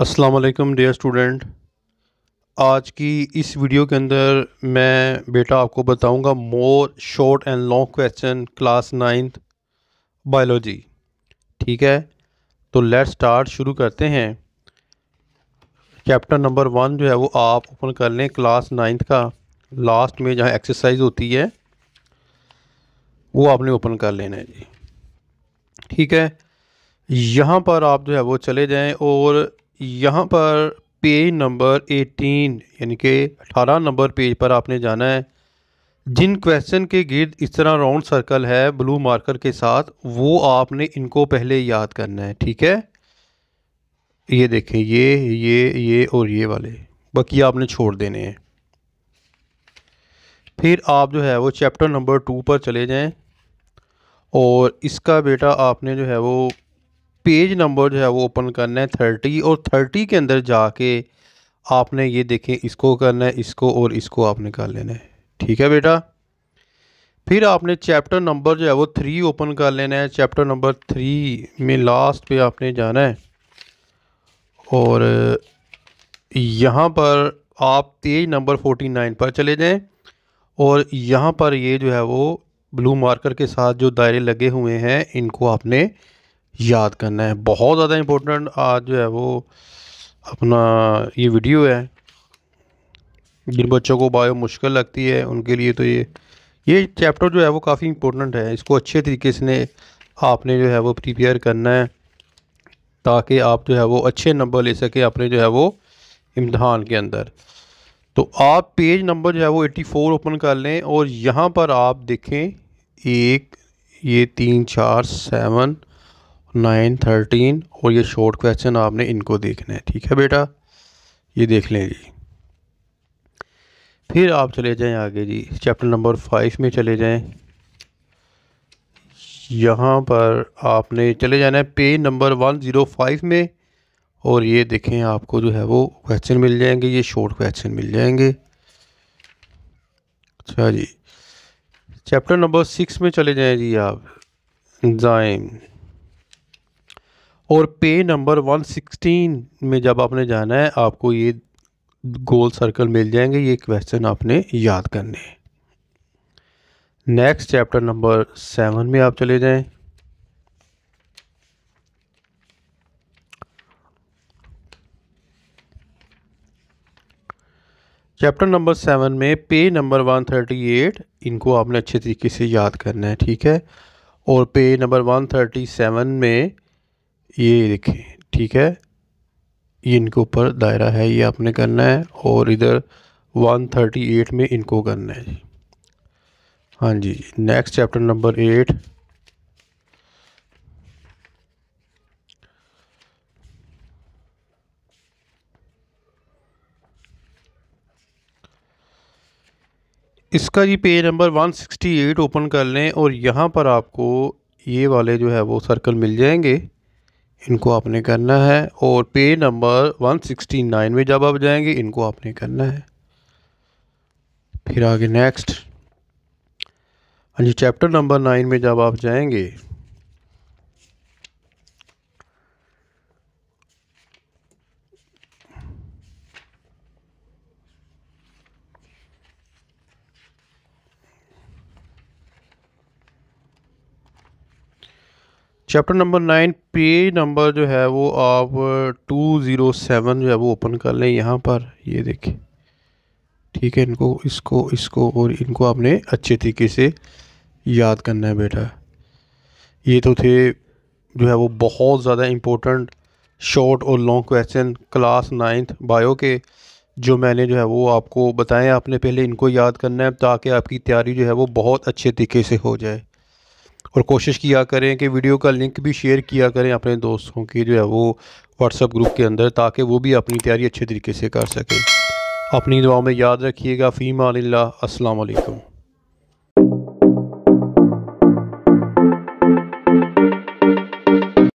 अस्सलाम वालेकुम dear student आज की इस वीडियो के अंदर मैं बेटा आपको बताऊंगा more short and long question class ninth biology ठीक है तो लेट स्टार्ट शुरू करते हैं चैप्टर नंबर वन जो है वो आप ओपन कर लें क्लास नाइन्थ का लास्ट में जहाँ एक्सरसाइज होती है वो आपने ओपन कर लेना है जी ठीक है यहाँ पर आप जो है वो चले जाएँ और यहाँ पर पेज नंबर 18 यानी कि 18 नंबर पेज पर आपने जाना है जिन क्वेश्चन के गिर्द इस तरह राउंड सर्कल है ब्लू मार्कर के साथ वो आपने इनको पहले याद करना है ठीक है ये देखें ये ये ये और ये वाले बाकी आपने छोड़ देने हैं फिर आप जो है वो चैप्टर नंबर टू पर चले जाएं और इसका बेटा आपने जो है वो पेज नंबर जो है वो ओपन करना है थर्टी और थर्टी के अंदर जाके आपने ये देखें इसको करना है इसको और इसको आपने कर लेना है ठीक है बेटा फिर आपने चैप्टर नंबर जो है वो थ्री ओपन कर लेना है चैप्टर नंबर थ्री में लास्ट पे आपने जाना है और यहाँ पर आप पेज नंबर फोर्टी नाइन पर चले जाएं और यहाँ पर ये जो है वो ब्लू मार्कर के साथ जो दायरे लगे हुए हैं इनको आपने याद करना है बहुत ज़्यादा इम्पोर्टेंट आज जो है वो अपना ये वीडियो है जिन बच्चों को बायो मुश्किल लगती है उनके लिए तो ये ये चैप्टर जो है वो काफ़ी इम्पोर्टेंट है इसको अच्छे तरीके से आपने जो है वो प्रिपेयर करना है ताकि आप जो है वो अच्छे नंबर ले सके अपने जो है वो इम्तहान के अंदर तो आप पेज नंबर जो है वो फोर ओपन कर लें और यहाँ पर आप देखें एक ये तीन चार सेवन नाइन थर्टीन और ये शॉर्ट क्वेश्चन आपने इनको देखना है ठीक है बेटा ये देख लें जी फिर आप चले जाएं आगे जी चैप्टर नंबर फाइव में चले जाएं यहाँ पर आपने चले जाना है page number one zero five में और ये देखें आपको जो है वो क्वेश्चन मिल जाएंगे ये शॉर्ट क्वेश्चन मिल जाएंगे अच्छा जी चैप्टर नंबर सिक्स में चले जाएं जी आप जाइम और पे नंबर 116 में जब आपने जाना है आपको ये गोल सर्कल मिल जाएंगे ये क्वेश्चन आपने याद करने हैं नेक्स्ट चैप्टर नंबर सेवन में आप चले जाएं चैप्टर नंबर सेवन में पे नंबर वन थर्टी एट इनको आपने अच्छे तरीके से याद करना है ठीक है और पे नंबर वन थर्टी सेवन में ये देखें ठीक है ये इनके ऊपर दायरा है ये आपने करना है और इधर 138 में इनको करना है जी हाँ जी नेक्स्ट चैप्टर नंबर एट इसका जी पेज नंबर 168 ओपन कर लें और यहाँ पर आपको ये वाले जो है वो सर्कल मिल जाएंगे इनको आपने करना है और पेज नंबर 169 में जब आप जाएंगे इनको आपने करना है फिर आगे नेक्स्ट हाँ जी चैप्टर नंबर नाइन में जब आप जाएंगे chapter number nine page number जो है वो आप टू ज़ीरो सेवन जो है वो ओपन कर लें यहाँ पर ये देखें ठीक है इनको इसको इसको और इनको आपने अच्छे तरीके से याद करना है बेटा ये तो थे जो है वो बहुत ज़्यादा इम्पोर्टेंट शॉर्ट और long question class ninth bio के जो मैंने जो है वो आपको बताएं आपने पहले इनको याद करना है ताकि आपकी तैयारी जो है वो बहुत अच्छे तरीके से हो जाए और कोशिश किया करें कि वीडियो का लिंक भी शेयर किया करें अपने दोस्तों की जो है वो व्हाट्सअप ग्रुप के अंदर ताकि वो भी अपनी तैयारी अच्छे तरीके से कर सकें अपनी दुआ में याद रखिएगा फ़ीम आल्ला असलकम